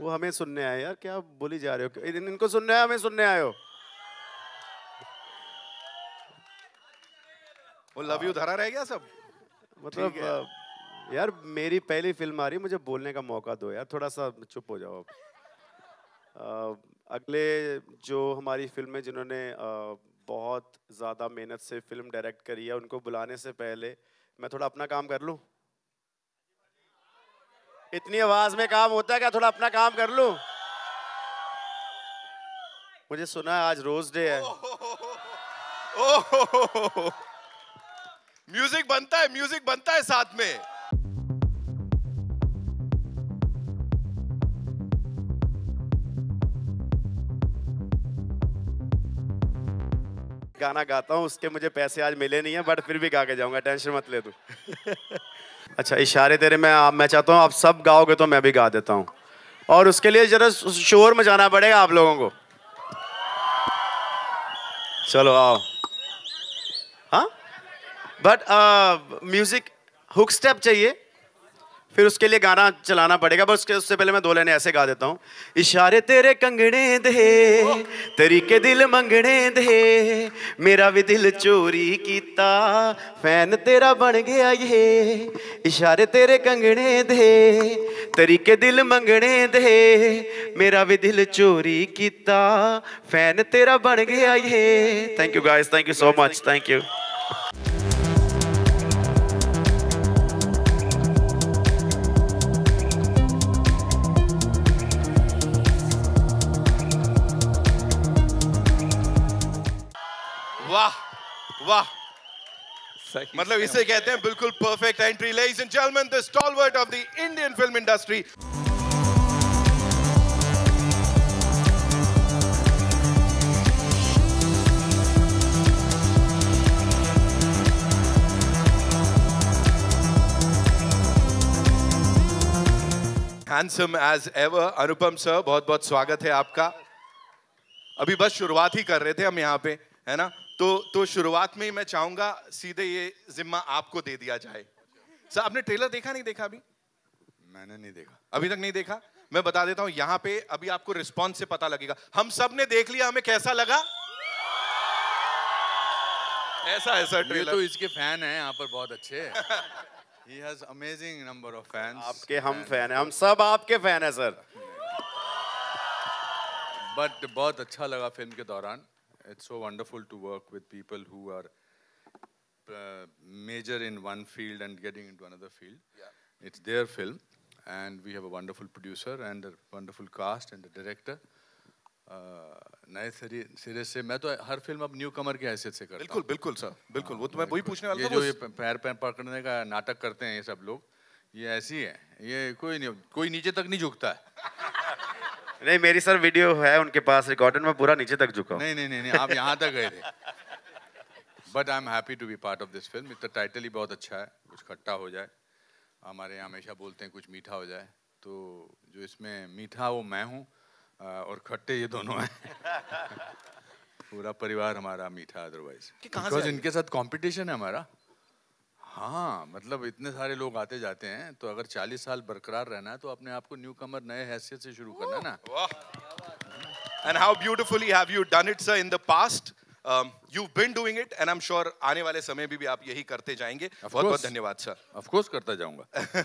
वो हमें सुनने आए यार क्या बोली जा रहे हो इन, इनको सुनने आए हमें सुनने आए हो वो लव यू धरा रह गया सब मतलब यार मेरी पहली फिल्म आ रही मुझे बोलने का मौका दो यार थोड़ा सा चुप हो जाओ अब अगले जो हमारी फिल्म है जिन्होंने बहुत ज़्यादा मेहनत से फिल्म डायरेक्ट करी है उनको बुलाने से पहले मैं थोड़ा अपना काम कर लूँ इतनी आवाज में काम होता है क्या थोड़ा अपना काम कर लू मुझे सुना है आज रोज डे है म्यूजिक बनता है म्यूजिक बनता है साथ में गाना गाता हूँ उसके मुझे पैसे आज मिले नहीं है बट फिर भी गा के जाऊँगा टेंशन मत ले तू अच्छा इशारे तेरे मैं आप मैं चाहता हूँ आप सब गाओगे तो मैं भी गा देता हूँ और उसके लिए ज़रा शोर मचाना पड़ेगा आप लोगों को चलो आओ हाँ बट म्यूज़िक हुक स्टेप चाहिए फिर उसके लिए गाना चलाना पड़ेगा बस उसके उससे पहले मैं दो लाइनें ऐसे गा देता हूँ इशारे तेरे कंगने दे तरीके दिल मंगने दे मेरा भी दिल चोरी किया फैन तेरा बन गया ये इशारे तेरे कंगने दे तरीके दिल मंगने दे मेरा भी दिल चोरी किया फैन तेरा बन गया ये thank you guys thank you so much thank you वाह वाह मतलब इसे कहते हैं बिल्कुल perfect entry ladies and gentleman the stalwart of the Indian film industry handsome as ever Anupam sir बहुत बहुत स्वागत है आपका अभी बस शुरुआत ही कर रहे थे हम यहाँ पे है ना तो तो शुरुआत में ही मैं चाहूंगा सीधे ये जिम्मा आपको दे दिया जाए सर आपने ट्रेलर देखा नहीं देखा अभी मैंने नहीं देखा अभी तक नहीं देखा मैं बता देता हूं यहाँ पे अभी आपको रिस्पॉन्स से पता लगेगा हम सब ने देख लिया हमें कैसा लगा ऐसा ऐसा ट्रेलर तो इसके फैन है यहाँ पर बहुत अच्छे He has amazing number of fans. आपके हम फैन है हम सब आपके फैन है सर बट बहुत अच्छा लगा फिल्म के दौरान it's so wonderful to work with people who are uh, major in one field and getting into another field. Yeah. It's their film, and we have a wonderful producer and a wonderful cast and the director. नए सिरे से मैं तो हर film अब new कमर की हैसियत से करता बिल्कुल बिल्कुल सर बिल्कुल वो तो मैं वही पूछने वाला ये जो ये पैर पैर पकड़ने का नाटक करते हैं ये सब लोग ये ऐसी है ये कोई नहीं कोई नीचे तक नहीं झुकता है नहीं मेरी सर वीडियो है उनके पास रिकॉर्डेड मैं पूरा नीचे तक झुका नहीं नहीं नहीं नहीं आप यहाँ तक गए थे but I am happy to be part of this film इतना टाइटल ही बहुत अच्छा है कुछ खट्टा हो जाए हमारे यहाँ हमेशा बोलते हैं कुछ मीठा हो जाए तो जो इसमें मीठा वो मैं हूँ और खट्टे ये दोनों हैं पूरा परिवार हमारा मीठा अदरवाइज इनके साथ कॉम्पिटिशन है हमारा हाँ मतलब इतने सारे लोग आते जाते हैं तो अगर 40 साल बरकरार रहना है तो अपने आप को न्यू कमर नए हैसियत से शुरू करना ना and how beautifully have you done it sir in the past you been doing it and I am sure आने वाले समय भी, भी आप यही करते जाएंगे बहुत बहुत धन्यवाद सर ऑफकोर्स करता जाऊंगा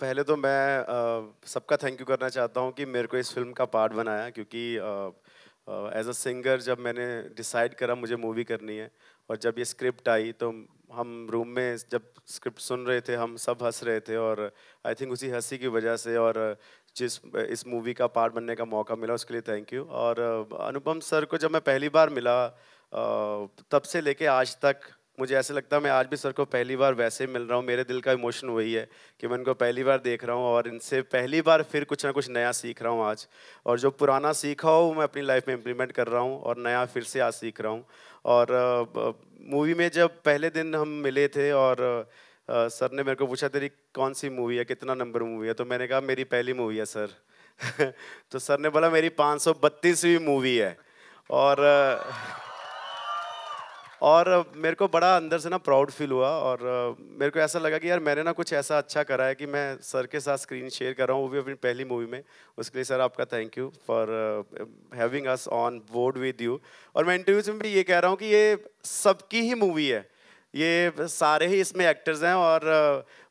पहले तो मैं सबका थैंक यू करना चाहता हूँ कि मेरे को इस फिल्म का पार्ट बनाया क्योंकि एज अ सिंगर जब मैंने डिसाइड करा मुझे मूवी करनी है और जब ये स्क्रिप्ट आई तो हम रूम में जब स्क्रिप्ट सुन रहे थे हम सब हंस रहे थे और आई थिंक उसी हंसी की वजह से और जिस इस मूवी का पार्ट बनने का मौका मिला उसके लिए थैंक यू और अनुपम सर को जब मैं पहली बार मिला तब से लेके आज तक मुझे ऐसा लगता है मैं आज भी सर को पहली बार वैसे मिल रहा हूँ मेरे दिल का इमोशन वही है कि मैं इनको पहली बार देख रहा हूँ और इनसे पहली बार फिर कुछ ना कुछ नया सीख रहा हूँ आज और जो पुराना सीखा हो वो मैं अपनी लाइफ में इम्प्लीमेंट कर रहा हूँ और नया फिर से आज सीख रहा हूँ और मूवी में जब पहले दिन हम मिले थे और आ, सर ने मेरे को पूछा तेरी कौन सी मूवी है कितना नंबर मूवी है तो मैंने कहा मेरी पहली मूवी है सर तो सर ने बोला मेरी पाँच मूवी है और और मेरे को बड़ा अंदर से ना प्राउड फील हुआ और मेरे को ऐसा लगा कि यार मैंने ना कुछ ऐसा अच्छा करा है कि मैं सर के साथ स्क्रीन शेयर कर रहा हूँ वो भी अपनी पहली मूवी में उसके लिए सर आपका thank you for having us on board with you और मैं इंटरव्यूज में भी ये कह रहा हूँ कि ये सबकी ही मूवी है ये सारे ही इसमें एक्टर्स हैं और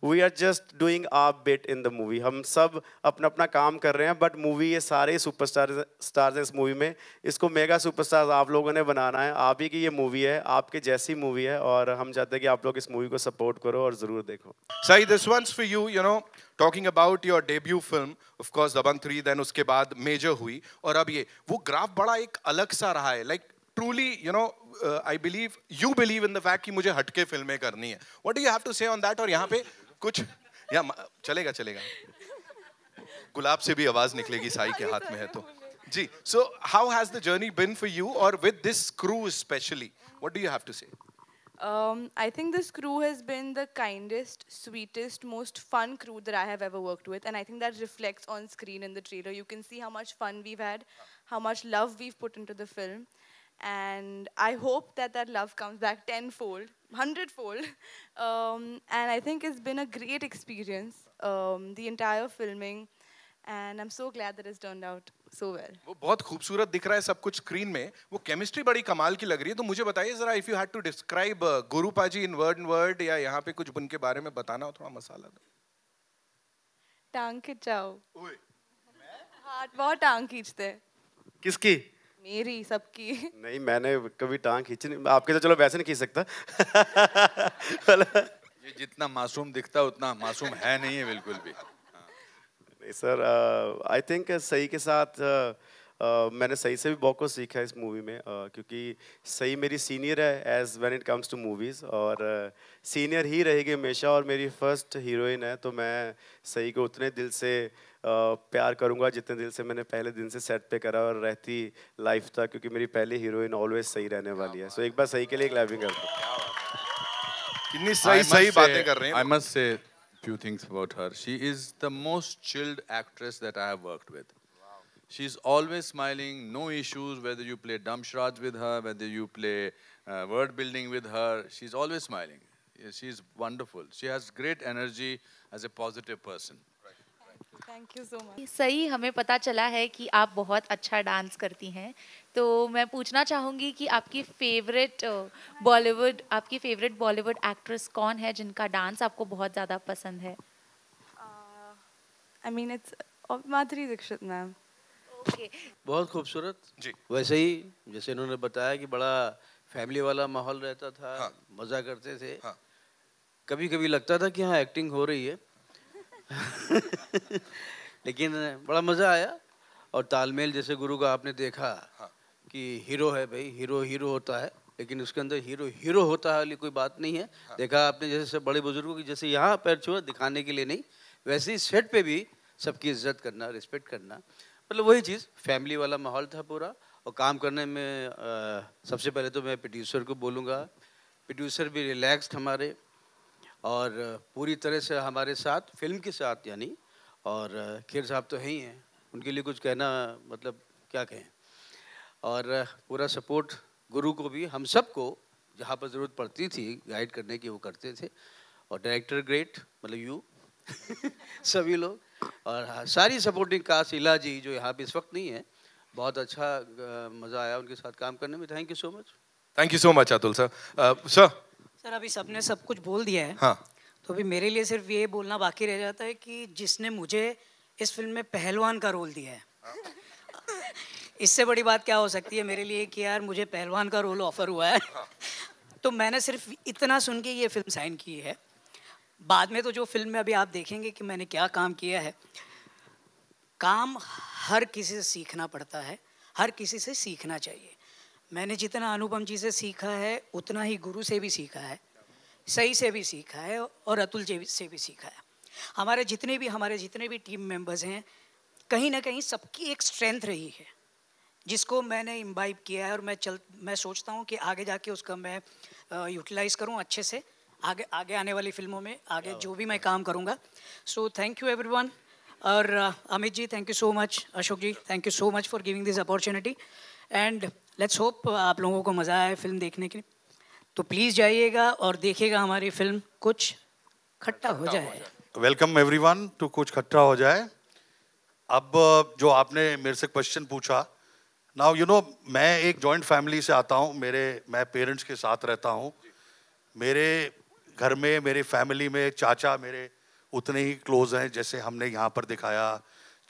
we are just doing a bit in the movie हम सब अपना अपना काम कर रहे हैं बट मूवी ये सारे सुपर स्टार स्टार्स हैं इस मूवी में इसको मेगा सुपर स्टार आप लोगों ने बनाना है आप ही की ये मूवी है आपके जैसी मूवी है और हम चाहते हैं कि आप लोग इस मूवी को सपोर्ट करो और ज़रूर देखो सही this once for you you know talking about your debut film of course Dabangg three then उसके बाद मेजर हुई और अब ये वो ग्राफ बड़ा एक अलग सा रहा है like like, truly, you know, uh, I believe, you believe in the fact कि मुझे have to करनी है. What do you have to say on that? Or यहाँ पे कुछ या चलेगा चलेगा. गुलाब से भी आवाज निकलेगी साई के हाथ में है So how has the journey been for you or with this crew especially? What do you have to say? Um, I think this crew has been the kindest, sweetest, most fun crew that I have ever worked with. And I think that reflects on screen in the trailer. You can see how much fun we've had, how much love we've put into the film. And I hope that that love comes back tenfold, hundredfold. Um, and I think it's been a great experience, um, the entire filming. And I'm so glad that it's turned out so well. वो बहुत खूबसूरत दिख रहा है सब कुछ screen में वो केमिस्ट्री बड़ी कमाल की लग रही है तो मुझे बताइए जरा if you had to describe Gurupaaji Paaji in word word या यहाँ पे कुछ उनके बारे में बताना हो थोड़ा मसाला दो टांग खिंचाओ हाथ बहुत टांग खींचते किसकी मेरी सबकी नहीं मैंने कभी टांग खींची नहीं आपके तो चलो वैसे नहीं खींच सकता ये जितना मासूम दिखता उतना मासूम है नहीं है बिल्कुल भी नहीं सर आई थिंक सही के साथ uh, Uh, मैंने सही से भी बहुत कुछ सीखा इस मूवी में uh, क्योंकि सही मेरी सीनियर है as when it comes to movies और सीनियर uh, ही रहेगी हमेशा और मेरी फर्स्ट हीरोइन है तो मैं सही को उतने दिल से uh, प्यार करूंगा जितने दिल से मैंने पहले दिन से सेट पे करा और रहती लाइफ तक क्योंकि मेरी पहली हीरोइन ऑलवेज सही रहने वाली है सो so, एक बार सही के लिए एक लाइविंग कर दो कितनी सही सही बातें कर रहे हैं I must say few things about her she is the most chilled actress that I have worked with she is always smiling no issues whether you play dumb with her whether you play word building with her she is always smiling she is wonderful she has great energy as a positive person thank you so much सही हमें पता चला है कि आप बहुत अच्छा dance करती हैं तो मैं पूछना चाहूँगी कि आपकी फेवरेट बॉलीवुड आपकी फेवरेट बॉलीवुड एक्ट्रेस कौन है जिनका डांस आपको बहुत ज़्यादा पसंद है I mean it's Madhuri Dikshit ma'am okay बहुत खूबसूरत जी वैसे ही जैसे इन्होंने बताया कि बड़ा फैमिली वाला माहौल रहता था हाँ। मज़ा करते थे हाँ। कभी कभी लगता था कि हाँ एक्टिंग हो रही है लेकिन बड़ा मज़ा आया और तालमेल जैसे गुरु का आपने देखा हाँ। कि हीरो है भाई हीरो हीरो होता है लेकिन उसके अंदर हीरो हीरो होता है वाली कोई बात नहीं है हाँ। देखा आपने जैसे बड़े बुजुर्गों की जैसे यहाँ पैर छुआ दिखाने के लिए नहीं वैसे ही सेट पे भी सबकी इज्जत करना रिस्पेक्ट करना मतलब वही चीज़ फैमिली वाला माहौल था पूरा और काम करने में आ, सबसे पहले तो मैं प्रोड्यूसर को बोलूँगा प्रोड्यूसर भी रिलैक्स्ड हमारे और पूरी तरह से हमारे साथ फिल्म के साथ यानी और खेर साहब तो है ही हैं उनके लिए कुछ कहना मतलब क्या कहें और पूरा सपोर्ट गुरु को भी हम सब को जहाँ पर ज़रूरत पड़ती थी गाइड करने की वो करते थे और डायरेक्टर ग्रेट मतलब यू सभी लोग और हाँ, सारी सपोर्टिंग कास्ट इला जी जो यहाँ पे इस वक्त नहीं है बहुत अच्छा मज़ा आया उनके साथ काम करने में thank you so much thank you so much Atul sir sir sir अभी सबने सब कुछ बोल दिया है हाँ तो अभी मेरे लिए सिर्फ ये बोलना बाकी रह जाता है कि जिसने मुझे इस फिल्म में पहलवान का रोल दिया है हाँ। इससे बड़ी बात क्या हो सकती है मेरे लिए कि यार मुझे पहलवान का रोल ऑफर हुआ है हाँ। तो मैंने सिर्फ इतना सुन के ये फिल्म साइन की है बाद में तो जो फिल्म में अभी आप देखेंगे कि मैंने क्या काम किया है काम हर किसी से सीखना पड़ता है हर किसी से सीखना चाहिए मैंने जितना अनुपम जी से सीखा है उतना ही गुरु से भी सीखा है सही से भी सीखा है और अतुल जी से भी सीखा है हमारे जितने भी हमारे जितने भी टीम मेंबर्स हैं कहीं ना कहीं सबकी एक स्ट्रेंथ रही है जिसको मैंने इम्बाइब किया है और मैं चल मैं सोचता हूँ कि आगे जाके उसका मैं यूटिलाइज करूँ अच्छे से आगे आगे आने वाली फिल्मों में आगे जो भी मैं काम करूँगा सो थैंक यू एवरी और Amit ji thank you so much Ashok ji thank you so much for giving this opportunity and let's hope uh, आप लोगों को मज़ा आया फिल्म देखने के लिए तो प्लीज़ जाइएगा और देखिएगा हमारी फिल्म कुछ खट्टा हो जाए वेलकम वन टू कुछ खट्टा हो जाए अब uh, जो आपने मेरे से क्वेश्चन पूछा नाउ यू नो मैं एक जॉइंट फैमिली से आता हूँ मेरे मैं पेरेंट्स के साथ रहता हूँ मेरे घर में मेरे फैमिली में चाचा मेरे उतने ही क्लोज हैं जैसे हमने यहाँ पर दिखाया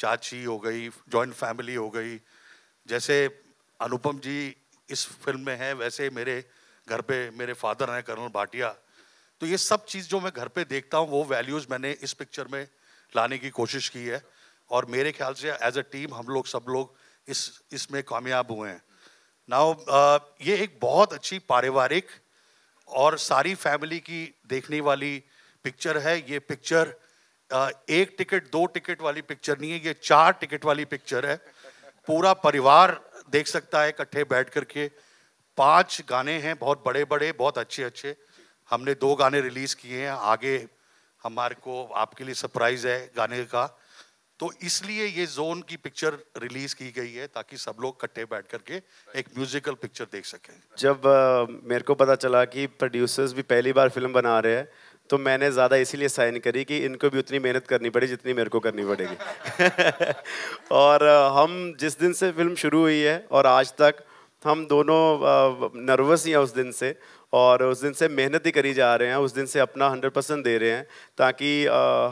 चाची हो गई जॉइंट फैमिली हो गई जैसे अनुपम जी इस फिल्म में हैं वैसे मेरे घर पे मेरे फादर हैं कर्नल भाटिया तो ये सब चीज़ जो मैं घर पे देखता हूँ वो वैल्यूज़ मैंने इस पिक्चर में लाने की कोशिश की है और मेरे ख्याल से एज अ टीम हम लोग सब लोग इस इसमें कामयाब हुए हैं ना ये एक बहुत अच्छी पारिवारिक और सारी फैमिली की देखने वाली पिक्चर है ये पिक्चर एक टिकट दो टिकट वाली पिक्चर नहीं है ये चार टिकट वाली पिक्चर है पूरा परिवार देख सकता है इकट्ठे बैठ करके पांच गाने हैं बहुत बड़े बड़े बहुत अच्छे अच्छे हमने दो गाने रिलीज किए हैं आगे हमारे को आपके लिए सरप्राइज है गाने का तो इसलिए ये जोन की पिक्चर रिलीज की गई है ताकि सब लोग इकट्ठे बैठ करके एक म्यूजिकल पिक्चर देख सकें जब uh, मेरे को पता चला कि प्रोड्यूसर्स भी पहली बार फिल्म बना रहे हैं तो मैंने ज़्यादा इसीलिए साइन करी कि इनको भी उतनी मेहनत करनी पड़ी जितनी मेरे को करनी पड़ेगी और हम जिस दिन से फिल्म शुरू हुई है और आज तक हम दोनों नर्वस ही हैं उस दिन से और उस दिन से मेहनत ही करी जा रहे हैं उस दिन से अपना हंड्रेड परसेंट दे रहे हैं ताकि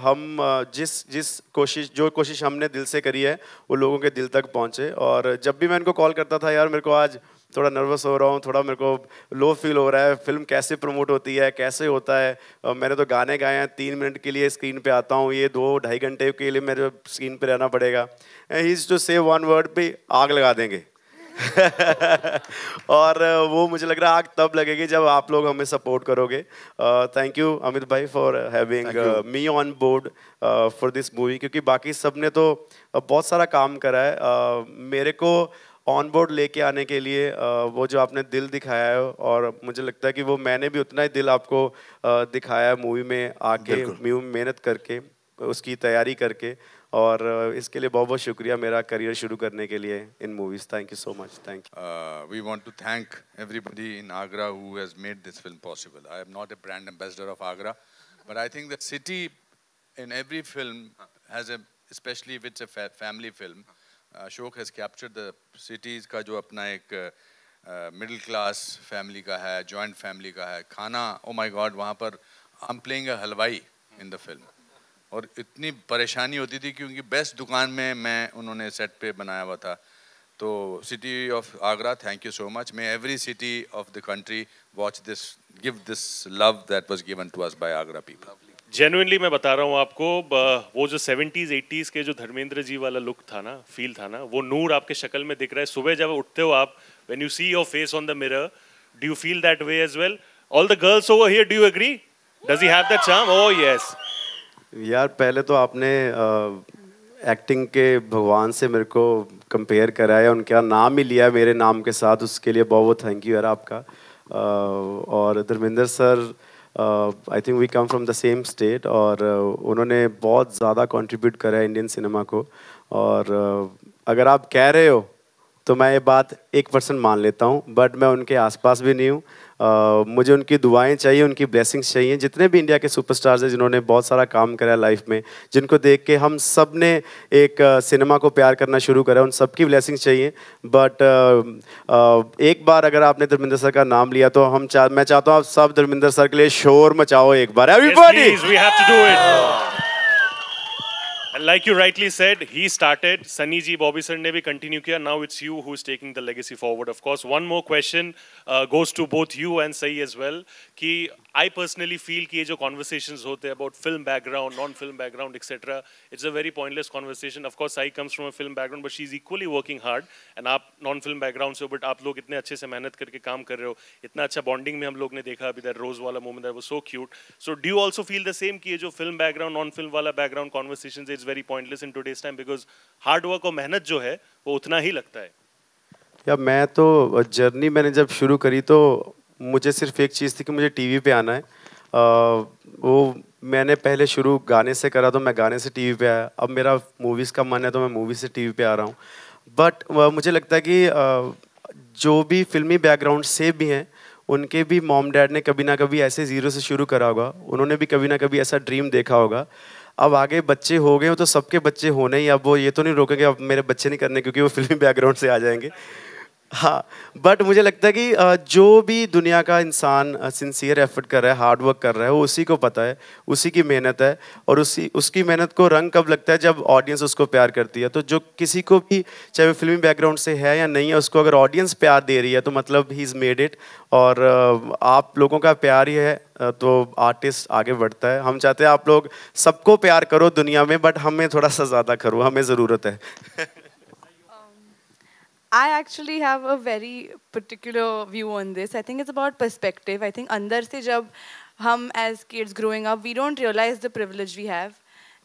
हम जिस जिस कोशिश जो कोशिश हमने दिल से करी है वो लोगों के दिल तक पहुँचे और जब भी मैं इनको कॉल करता था यार मेरे को आज थोड़ा नर्वस हो रहा हूँ थोड़ा मेरे को लो फील हो रहा है फिल्म कैसे प्रमोट होती है कैसे होता है मैंने तो गाने गाए हैं तीन मिनट के लिए स्क्रीन पे आता हूँ ये दो ढाई घंटे के लिए मेरे स्क्रीन पे रहना पड़ेगा he is to save one word भी आग लगा देंगे और वो मुझे लग रहा है आग तब लगेगी जब आप लोग हमें सपोर्ट करोगे थैंक यू अमित भाई for having me on board for this movie क्योंकि बाकी सब ने तो बहुत सारा काम करा है uh, मेरे को uh, ऑन बोर्ड लेके आने के लिए वो जो आपने दिल दिखाया है और मुझे लगता है कि वो मैंने भी उतना ही दिल आपको दिखाया है मूवी में आके मूवी में मेहनत करके उसकी तैयारी करके और इसके लिए बहुत बहुत शुक्रिया मेरा करियर शुरू करने के लिए इन movies thank you so much thank you we want to thank everybody in Agra who has made this film possible I am not a brand ambassador of Agra but I think the city in every film has especially if a family film Ashok has capture the cities का जो अपना एक middle class family का है joint family का है खाना ओ माई God वहाँ पर हम प्लेंग हलवाई इन द फिल्म और इतनी परेशानी होती थी क्योंकि बेस्ट दुकान में मैं उन्होंने सेट पे बनाया हुआ था तो city of Agra thank you so much may every city of the country watch this give this love that was given to us by Agra people genuinely मैं बता रहा हूँ आपको वो जो सेवेंटीज़ एटीज़ के जो धर्मेंद्र जी वाला लुक था ना फील था ना वो नूर आपके शक्ल में दिख रहा है सुबह जब उठते हो आप when you see your face on the mirror do you feel that way as well all the girls over here do you agree does he have that charm oh yes यार पहले तो आपने एक्टिंग uh, के भगवान से मेरे को compare करा है उनका नाम ही लिया मेरे नाम के साथ उसके लिए बहुत बहुत थैंक यू यार आपका uh, और Dharmendra sir I think we come from the same state और uh, उन्होंने बहुत ज़्यादा कंट्रीब्यूट करा है इंडियन सिनेमा को और uh, अगर आप कह रहे हो तो मैं ये बात एक परसेंट मान लेता हूँ बट मैं उनके आसपास भी नहीं हूँ मुझे उनकी दुआएं चाहिए उनकी ब्लेसिंग्स चाहिए जितने भी इंडिया के सुपरस्टार्स हैं जिन्होंने बहुत सारा काम करा लाइफ में जिनको देख के हम सब ने एक सिनेमा को प्यार करना शुरू करा उन सबकी ब्लेसिंग्स चाहिए बट एक बार अगर आपने धर्मेंद्र सर का नाम लिया तो हम चाह मैं चाहता हूँ आप सब धर्मेंद्र सर के लिए शोर मचाओ एक बार everybody yes, like you rightly said, he started. Sunny ji, Bobby sir ne bhi continue kiya. Now it's you who's taking the legacy forward. Of course, one more question uh, goes to both you and Sai as well. Ki I personally feel कि ये जो conversation होते हैं about film background non film background etcetera it's a very pointless conversation of course I comes from a film background but she is equally working hard and आप non film background से हो but आप लोग इतने अच्छे से मेहनत करके काम कर रहे हो इतना अच्छा बॉन्डिंग में हम लोग ने देखा अभी दैट रोज वाला मोमेंट वो so cute so do you also feel the same कि जो फिल्म बैकग्राउंड नॉन फिल्म वाला background conversation is very pointless in today's time because hard work और मेहनत जो है वो उतना ही लगता है या मैं तो जर्नी मैंने जब शुरू करी तो मुझे सिर्फ एक चीज़ थी कि मुझे टीवी पे आना है आ, वो मैंने पहले शुरू गाने से करा तो मैं गाने से टीवी पे आया अब मेरा मूवीज़ का मन है तो मैं मूवी से टीवी पे आ रहा हूँ बट मुझे लगता है कि आ, जो भी फिल्मी बैकग्राउंड से भी हैं उनके भी मॉम डैड ने कभी ना कभी ऐसे ज़ीरो से शुरू करा होगा उन्होंने भी कभी ना कभी ऐसा ड्रीम देखा होगा अब आगे बच्चे हो गए हो तो सबके बच्चे होने ही अब वो ये तो नहीं रोकेंगे अब मेरे बच्चे नहीं करने क्योंकि वो फिल्मी बैकग्राउंड से आ जाएंगे हाँ बट मुझे लगता है कि जो भी दुनिया का इंसान सिंसियर एफर्ट कर रहा है हार्ड वर्क कर रहा है वो उसी को पता है उसी की मेहनत है और उसी उसकी मेहनत को रंग कब लगता है जब ऑडियंस उसको प्यार करती है तो जो किसी को भी चाहे वो फिल्मी बैकग्राउंड से है या नहीं है उसको अगर ऑडियंस प्यार दे रही है तो मतलब ही इज़ मेड इट और आप लोगों का प्यार ही है तो आर्टिस्ट आगे बढ़ता है हम चाहते हैं आप लोग सबको प्यार करो दुनिया में बट हमें थोड़ा सा ज़्यादा करो हमें ज़रूरत है I actually have a very particular view on this. I think it's about perspective. I think under se jab hum as kids growing up, we don't realize the privilege we have.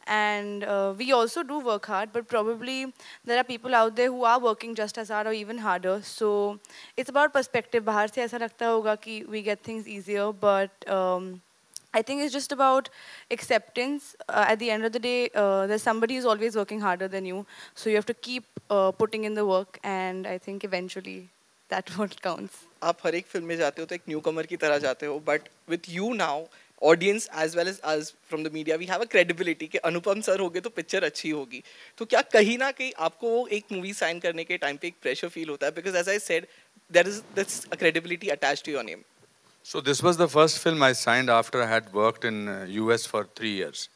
And uh, we also do work hard, but probably there are people out there who are working just as hard or even harder. So it's about perspective. Bahar se aisa lagta hoga ki we get things easier, but... Um, I think it's just about acceptance. Uh, at the end of the day, uh, there's somebody who's always working harder than you. So you have to keep uh, putting in the work, and I think eventually that what counts. आप हर एक film में जाते हो तो एक new कमर की तरह जाते हो but with you now audience as well as us from the media we have a credibility कि अनुपम सर होगे तो पिक्चर अच्छी होगी तो क्या कहीं ना कहीं आपको वो एक मूवी साइन करने के टाइम पे एक प्रेशर फील होता है because as I said there is this credibility attach to your name So this was the first film I signed after I had worked in US uh, for three years.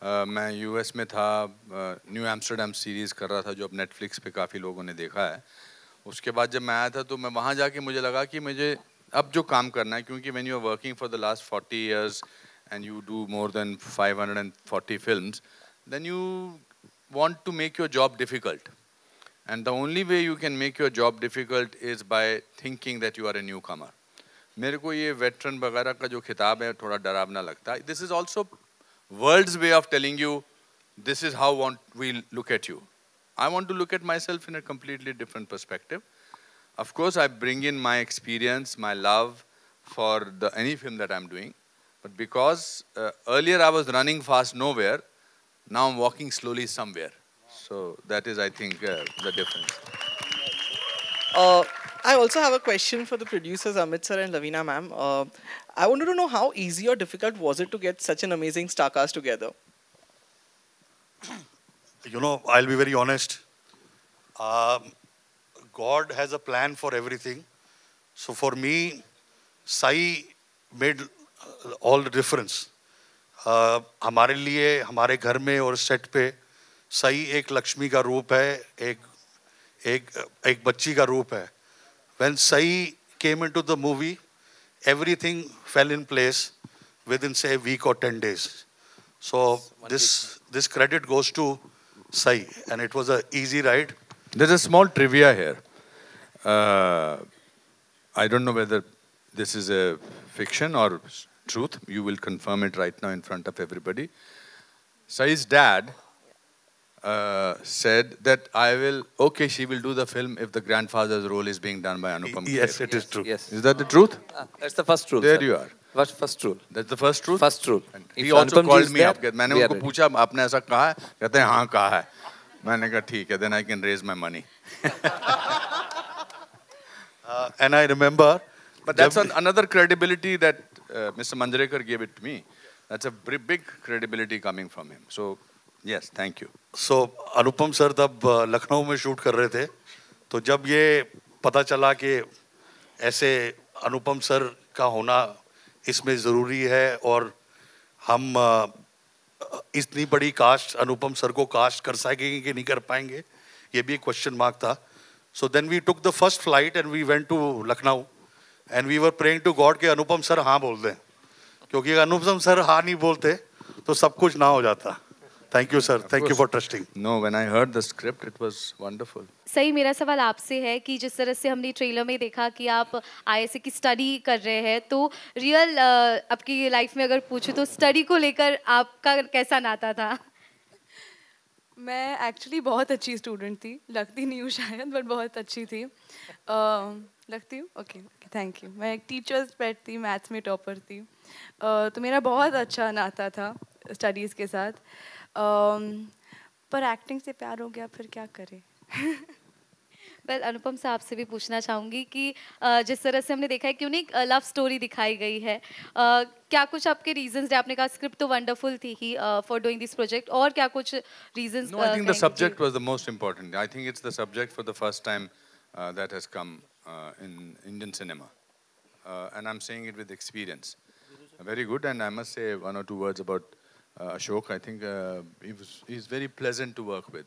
I was in the New Amsterdam series, which many people have seen on Netflix. After that, when I came there, I thought that I have to do what I have to do now. Because when you are working for the last 40 years, and you do more than 540 films, then you want to make your job difficult. And the only way you can make your job difficult is by thinking that you are a newcomer. मेरे को ये veteran वगैरह का जो खिताब है थोड़ा डरावना लगता है this is also world way of telling you this is how want we look at you I want to look at myself in a completely different perspective of course I bring in my experience my love for the any film that I am doing but because earlier I was running fast nowhere now am walking slowly somewhere so that is I think the difference I also have a question for the producers, Amit sir and Lavina ma'am. Uh, I wanted to know how easy or difficult was it to get such an amazing star cast together? You know, I'll be very honest. Um, God has a plan for everything. So for me, Sai made all the difference. Uh, हमारे लिए हमारे घर में और set पे ek एक लक्ष्मी का रूप है एक एक एक बच्ची का रूप है when Sai came into the movie, everything fell in place within, say, a week or 10 days. So this, this credit goes to Sai, and it was an easy ride. There's a small trivia here. Uh, I don't know whether this is a fiction or truth. You will confirm it right now in front of everybody. Sai's dad uh, said that I will, okay, she will do the film if the grandfather's role is being done by Anupam Kher. Yes, it yes, is true. Yes. Is that the truth? Ah, that's the first rule. There sir. you are. First, first rule. That's the first rule? First rule. And if also Anupam called me up. मैंने उनको पूछा आपने ऐसा कहा है कहते हैं हाँ कहा है मैंने कहा ठीक then I can raise my money. uh, and I remember. But that's an, another credibility that uh, Mr. Manjrekar gave it to me. That's a big credibility coming from him. So yes thank you so Anupam sir तब लखनऊ में shoot कर रहे थे तो जब ये पता चला कि ऐसे अनुपम सर का होना इसमें ज़रूरी है और हम uh, इतनी बड़ी कास्ट अनुपम सर को कास्ट कर सकेंगे कि नहीं कर पाएंगे ये भी एक क्वेश्चन मार्क था so then we took the first flight and we went to Lucknow and we were praying to God के अनुपम सर हाँ बोल दें क्योंकि अनुपम सर हाँ नहीं बोलते तो सब कुछ ना हो जाता thank you sir thank you for trusting no when I heard the script it was wonderful सही मेरा सवाल आपसे है कि जिस तरह से हमने ट्रेलर में देखा कि आप आई की स्टडी कर रहे हैं तो रियल आपकी लाइफ में अगर पूछूँ तो स्टडी को लेकर आपका कैसा नाता था मैं एक्चुअली बहुत अच्छी स्टूडेंट थी लगती नहीं हूँ शायद बट बहुत अच्छी थी uh, लगती हूँ ओके थैंक यू मैं एक टीचर्स पेट थी मैथ्स में टॉपर थी uh, तो मेरा बहुत अच्छा नाता था स्टडीज़ के साथ Um, पर एक्टिंग से प्यार हो गया फिर क्या करें बस अनुपम से आपसे भी पूछना चाहूँगी कि जिस तरह से हमने देखा है कि उन्हें लव स्टोरी दिखाई गई है क्या कुछ आपके रीजंस थे आपने कहा स्क्रिप्ट तो वंडरफुल थी ही फॉर डूइंग दिस प्रोजेक्ट और क्या कुछ reasons no I think the subject was the most important I think it's the subject for the first time that has come in Indian cinema and I am saying it with experience very good and I must say one और two words about Uh, Ashok. I think uh, he was, he's very pleasant to work with.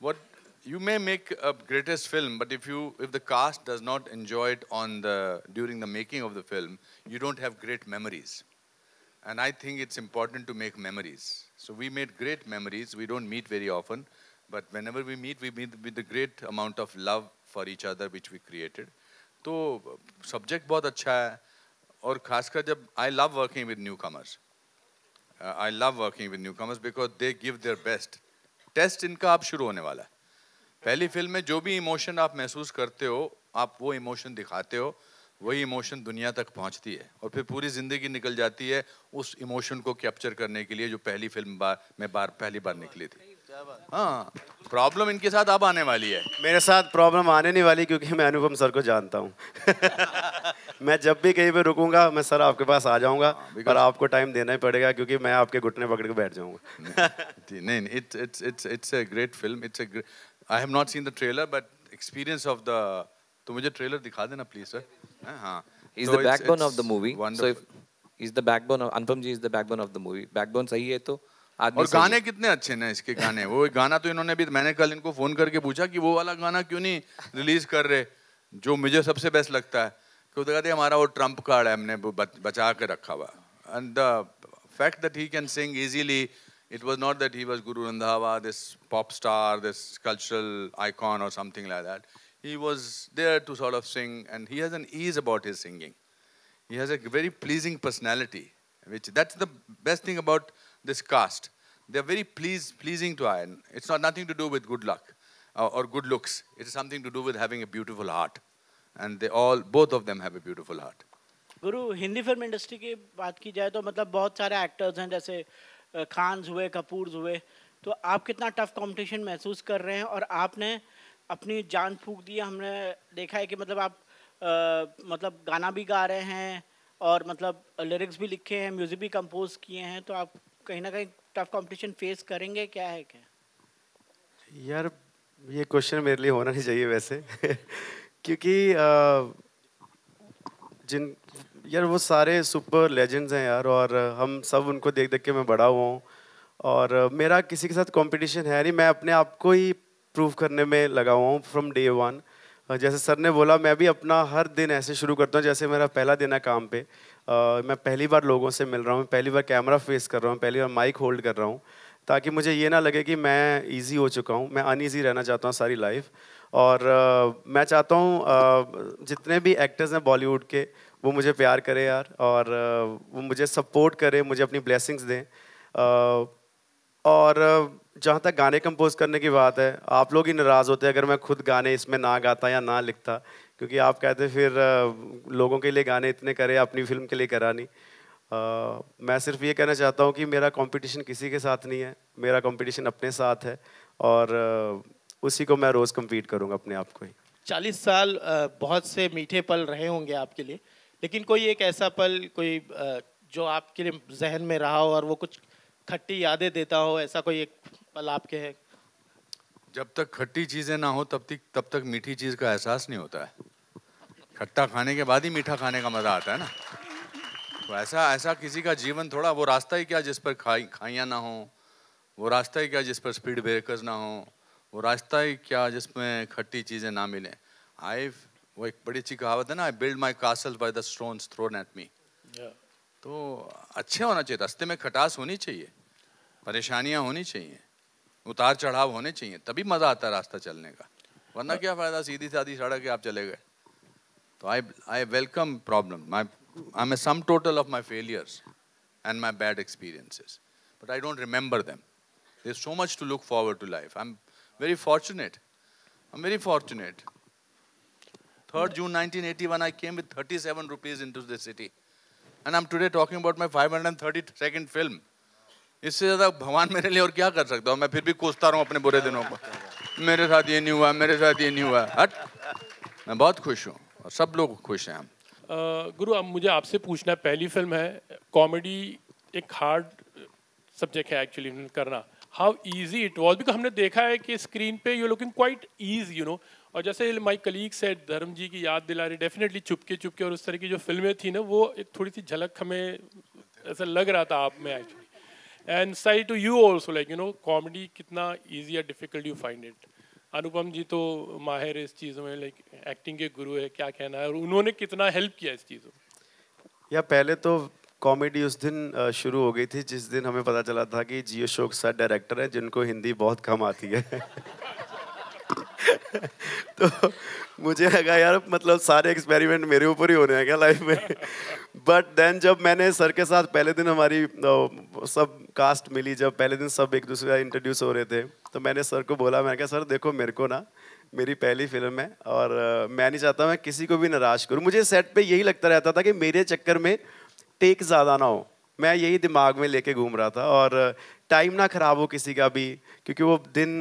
What you may make a greatest film, but if you if the cast does not enjoy it on the during the making of the film, you don't have great memories. And I think it's important to make memories. So we made great memories. We don't meet very often, but whenever we meet, we meet with a great amount of love for each other, which we created. So uh, subject बहुत अच्छा है और खासकर जब I love working with newcomers. I love working with newcomers because they give their best test इनका अब शुरू होने वाला है पहली फिल्म में जो भी इमोशन आप महसूस करते हो आप वो इमोशन दिखाते हो वही इमोशन दुनिया तक पहुंचती है और फिर पूरी ज़िंदगी निकल जाती है उस इमोशन को कैप्चर करने के लिए जो पहली फिल्म बार में बार पहली बार निकली थी हाँ प्रॉब्लम इनके साथ अब आने वाली है मेरे साथ प्रॉब्लम आने नहीं वाली क्योंकि मैं अनुपम सर को जानता हूँ मैं जब भी कहीं पे रुकूंगा मैं सर आपके पास आ जाऊंगा हाँ, पर आपको टाइम देना ही पड़ेगा क्योंकि मैं आपके घुटने पकड़ के बैठ जाऊंगा नहीं नहीं it's it's it's it's a great film it's a I have not seen the trailer but experience of the तो मुझे ट्रेलर दिखा देना प्लीज सर हां is the backbone of the movie so is the backbone of Anupam ji is the backbone of the movie backbone सही है तो और गाने कितने अच्छे ना इसके गाने वो गाना तो इन्होंने भी मैंने कल इनको फोन करके पूछा कि वो वाला गाना क्यों नहीं रिलीज कर रहे जो मुझे सबसे बेस्ट लगता है क्यों तो कहते हैं हमारा वो ट्रम्प कार्ड है हमने बचा fact that he can sing easily, it was not that he was Guru Randhava, this pop star, this cultural icon or something like that. He was there to sort of sing, and he has an ease about his singing. He has a very pleasing personality, which that's the best thing about this cast. They're very pleasing to eye. It's not nothing to do with good luck uh, or good looks. It is something to do with having a beautiful heart. and they all both of them have a beautiful heart गुरु Hindi film industry की बात की जाए तो मतलब बहुत सारे actors हैं जैसे खान्स हुए कपूर्स हुए तो आप कितना टफ कंपटीशन महसूस कर रहे हैं और आपने अपनी जान फूक दी हमने देखा है कि मतलब आप आ, मतलब गाना भी गा रहे हैं और मतलब लिरिक्स भी लिखे हैं म्यूज़िक भी कंपोज किए हैं तो आप कहीं ना कहीं टफ कंपटीशन फेस करेंगे क्या है क्या यार ये क्वेश्चन मेरे लिए होना नहीं चाहिए वैसे क्योंकि जिन यार वो सारे सुपर लेजेंड्स हैं यार और हम सब उनको देख देख के मैं बड़ा हुआ हूँ और मेरा किसी के साथ कंपटीशन है नहीं मैं अपने आप को ही प्रूव करने में लगा हुआ हूँ फ्रॉम डे वन जैसे सर ने बोला मैं भी अपना हर दिन ऐसे शुरू करता हूँ जैसे मेरा पहला दिन है काम पे आ, मैं पहली बार लोगों से मिल रहा हूँ पहली बार कैमरा फेस कर रहा हूँ पहली बार माइक होल्ड कर रहा हूँ ताकि मुझे ये ना लगे कि मैं ईजी हो चुका हूँ मैं अनईजी रहना चाहता हूँ सारी लाइफ और आ, मैं चाहता हूँ जितने भी एक्टर्स हैं बॉलीवुड के वो मुझे प्यार करें यार और आ, वो मुझे सपोर्ट करें मुझे अपनी ब्लेसिंग्स दें आ, और जहाँ तक गाने कंपोज करने की बात है आप लोग ही नाराज़ होते हैं अगर मैं खुद गाने इसमें ना गाता या ना लिखता क्योंकि आप कहते फिर लोगों के लिए गाने इतने करे अपनी फिल्म के लिए करा नहीं Uh, मैं सिर्फ ये कहना चाहता हूँ कि मेरा कंपटीशन किसी के साथ नहीं है मेरा कंपटीशन अपने साथ है और उसी को मैं रोज़ कम्पीट करूंगा अपने आप को ही चालीस साल बहुत से मीठे पल रहे होंगे आपके लिए लेकिन कोई एक ऐसा पल कोई जो आपके लिए जहन में रहा हो और वो कुछ खट्टी यादें देता हो ऐसा कोई एक पल आपके है जब तक खट्टी चीज़ें ना हो तब तक तब तक मीठी चीज़ का एहसास नहीं होता है खट्टा खाने के बाद ही मीठा खाने का मज़ा आता है ना तो ऐसा ऐसा किसी का जीवन थोड़ा वो रास्ता ही क्या जिस पर खाई खाइयाँ ना हो वो रास्ता ही क्या जिस पर स्पीड ब्रेकर्स ना हो वो रास्ता ही क्या जिसमें खट्टी चीज़ें ना मिलें आई वो एक बड़ी अच्छी कहावत है ना I build my castle by the stone thrown at me तो अच्छे होना चाहिए रास्ते में खटास होनी चाहिए परेशानियाँ होनी चाहिए उतार चढ़ाव होने चाहिए तभी मज़ा आता है रास्ता चलने का वरना क्या फ़ायदा सीधी साधी सड़क है आप चले गए तो I I welcome problem my I am a sum total of my failures and my bad experiences but I don't remember them there so much to look forward to life I am Very fortunate. I'm very fortunate. 3rd June 1981, I came with 37 rupees into the city. And I'm today talking about my 532nd film. इससे ज़्यादा भगवान मेरे लिए और क्या कर सकता हूँ मैं फिर भी कोसता रहा हूँ अपने बुरे दिनों को मेरे साथ ये नहीं हुआ मेरे साथ ये नहीं हुआ हट मैं बहुत खुश हूँ और सब लोग खुश हैं हम गुरु अब मुझे आपसे पूछना है पहली फिल्म है कॉमेडी एक हार्ड सब्जेक्ट है एक्चुअली करना how easy it was because हमने देखा है कि स्क्रीन पे you looking quite ease you know और जैसे माई कलीग से धर्म जी की याद दिला रही डेफिनेटली चुपके चुपके और उस तरह की जो फिल्में थी ना वो एक थोड़ी सी झलक हमें ऐसा लग रहा था आप में actually and Sai to you also like you know comedy कितना ईजी या difficult you find it Anupam ji तो माहिर इस चीज़ों में लाइक एक्टिंग के गुरु है क्या कहना है और उन्होंने कितना हेल्प किया इस चीज़ों को या पहले तो कॉमेडी उस दिन शुरू हो गई थी जिस दिन हमें पता चला था कि जियो शोक सर डायरेक्टर हैं जिनको हिंदी बहुत कम आती है तो मुझे लगा यार मतलब सारे एक्सपेरिमेंट मेरे ऊपर ही हो रहे हैं क्या लाइफ में बट देन जब मैंने सर के साथ पहले दिन हमारी सब कास्ट मिली जब पहले दिन सब एक दूसरे का इंट्रोड्यूस हो रहे थे तो मैंने सर को बोला मैंने कहा सर देखो मेरे को ना मेरी पहली फिल्म है और मैं नहीं चाहता मैं किसी को भी नाराज करूँ मुझे सेट पे यही लगता रहता था कि मेरे चक्कर में टेक ज़्यादा ना हो मैं यही दिमाग में लेके घूम रहा था और टाइम ना ख़राब हो किसी का भी क्योंकि वो दिन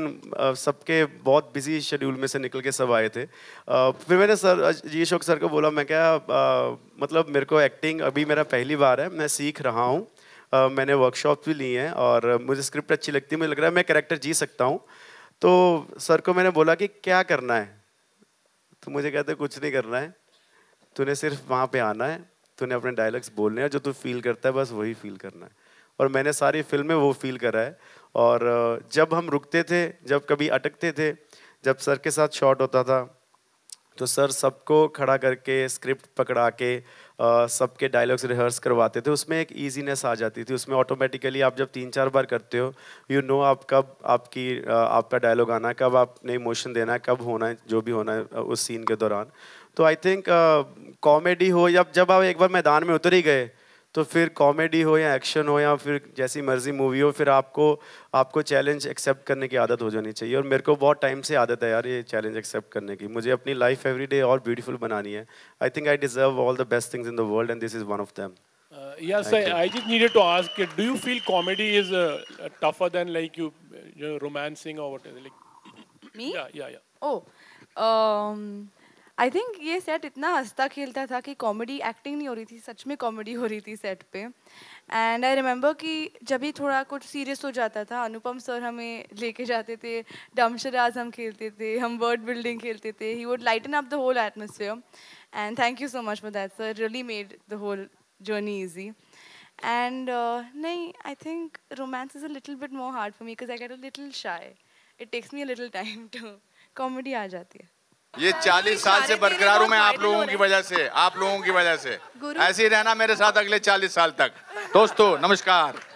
सबके बहुत बिजी शेड्यूल में से निकल के सब आए थे फिर मैंने सर जी अशोक सर को बोला मैं क्या मतलब मेरे को एक्टिंग अभी मेरा पहली बार है मैं सीख रहा हूँ मैंने वर्कशॉप भी ली हैं और मुझे स्क्रिप्ट अच्छी लगती है मुझे लग रहा है मैं करेक्टर जी सकता हूँ तो सर को मैंने बोला कि क्या करना है तो मुझे कहते कुछ नहीं करना है तूने सिर्फ वहाँ पे आना है तूने अपने डायलॉग्स बोलने हैं जो तू फील करता है बस वही फील करना है और मैंने सारी फिल्में वो फील करा है और जब हम रुकते थे जब कभी अटकते थे जब सर के साथ शॉट होता था तो सर सबको खड़ा करके स्क्रिप्ट पकड़ा के सबके डायलॉग्स रिहर्स करवाते थे उसमें एक ईजीनेस आ जाती थी उसमें ऑटोमेटिकली आप जब तीन चार बार करते हो यू नो आप कब आपकी आपका डायलॉग आना है कब आपने इमोशन देना है कब होना है जो भी होना है उस सीन के दौरान तो आई थिंक कॉमेडी हो या जब आप एक बार मैदान में उतर ही गए तो फिर कॉमेडी हो या एक्शन हो या फिर जैसी मर्जी मूवी हो फिर आपको आपको चैलेंज एक्सेप्ट करने की आदत हो जानी चाहिए और मेरे को बहुत टाइम से आदत है यार ये चैलेंज एक्सेप्ट करने की मुझे अपनी लाइफ एवरी डे और ब्यूटीफुल बनानी है I think I deserve all the best things in the world and this is one of them yes I think ये सेट इतना हंसता खेलता था कि कॉमेडी एक्टिंग नहीं हो रही थी सच में कॉमेडी हो रही थी सेट पे एंड आई रिमेंबर कि जब भी थोड़ा कुछ सीरियस हो जाता था अनुपम सर हमें लेके जाते थे डमशराज हम खेलते थे हम वर्ड बिल्डिंग खेलते थे he would lighten up the whole atmosphere and thank you so much for that sir really made the whole journey easy and नहीं I think romance is a little bit more hard for me because I get a little shy it takes me a little time to comedy आ जाती है ये हाँ, चालीस साल से बरकरार हूँ मैं आप लोगों की वजह से आप लोगों की वजह से ऐसे ही रहना मेरे साथ अगले चालीस साल तक दोस्तों नमस्कार